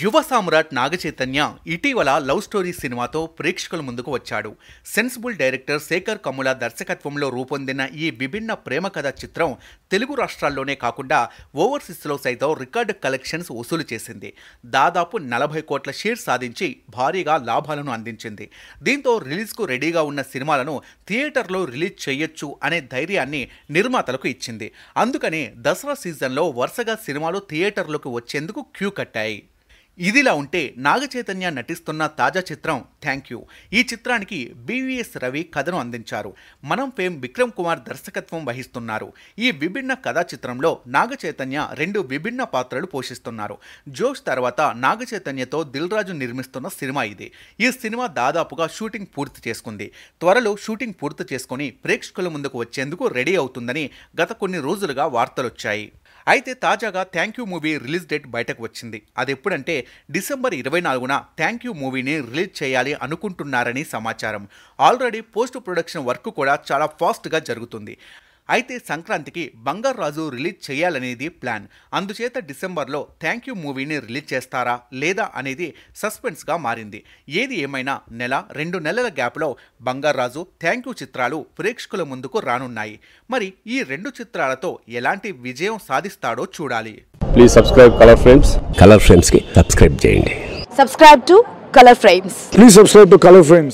యువ సామ్రాట్ నాగచైతన్య ఇటీవల love story సినిమాతో ప్రేక్షకుల ముందుకు వచ్చాడు సెన్సిబుల్ డైరెక్టర్ శేఖర్ కమ్ముల దర్శకత్వంలో రూపొందిన ఈ విభిన్న ప్రేమ కథ చిత్రం తెలుగు రాష్ట్రాల్లోనే కాకుండా ఓవర్సీస్లో సైతం రికార్డు కలెక్షన్స్ వసూలు చేసింది దాదాపు నలభై కోట్ల షేర్ సాధించి భారీగా లాభాలను అందించింది దీంతో రిలీజ్కు రెడీగా ఉన్న సినిమాలను థియేటర్లో రిలీజ్ చేయొచ్చు అనే ధైర్యాన్ని నిర్మాతలకు ఇచ్చింది అందుకని దసరా సీజన్లో వరుసగా సినిమాలు థియేటర్లకు వచ్చేందుకు క్యూ కట్టాయి ఇదిలా ఉంటే నాగచైతన్య నటిస్తున్న తాజా చిత్రం థ్యాంక్ యూ ఈ చిత్రానికి బివిఎస్ రవి కథను అందించారు మనం ఫేమ్ విక్రమ్ కుమార్ దర్శకత్వం వహిస్తున్నారు ఈ విభిన్న కథా చిత్రంలో నాగచైతన్య రెండు విభిన్న పాత్రలు పోషిస్తున్నారు జోష్ తర్వాత నాగచైతన్యతో రాజు నిర్మిస్తున్న సినిమా ఇది ఈ సినిమా దాదాపుగా షూటింగ్ పూర్తి చేసుకుంది త్వరలో షూటింగ్ పూర్తి చేసుకుని ప్రేక్షకుల ముందుకు వచ్చేందుకు రెడీ అవుతుందని గత కొన్ని రోజులుగా వార్తలొచ్చాయి అయితే తాజాగా thank you movie release date బయటకు వచ్చింది అది ఎప్పుడంటే డిసెంబర్ ఇరవై నాలుగున థ్యాంక్ యూ మూవీని రిలీజ్ చేయాలి అనుకుంటున్నారని సమాచారం ఆల్రెడీ పోస్ట్ ప్రొడక్షన్ వర్క్ కూడా చాలా ఫాస్ట్గా జరుగుతుంది అయితే సంక్రాంతికి బంగారాజు రిలీజ్ చేయాలనేది ప్లాన్ అందుచేత డిసెంబర్లో థ్యాంక్ యూ మూవీని రిలీజ్ చేస్తారా లేదా అనేది సస్పెన్స్గా మారింది ఏది ఏమైనా నెల రెండు నెలల గ్యాప్లో బంగారాజు థ్యాంక్ యూ చిత్రాలు ప్రేక్షకుల ముందుకు రానున్నాయి మరి ఈ రెండు చిత్రాలతో ఎలాంటి విజయం సాధిస్తాడో చూడాలి please subscribe colour frames colour frames కి సబ్స్క్రైబ్ చేయండి subscribe to colour frames please subscribe to colour frames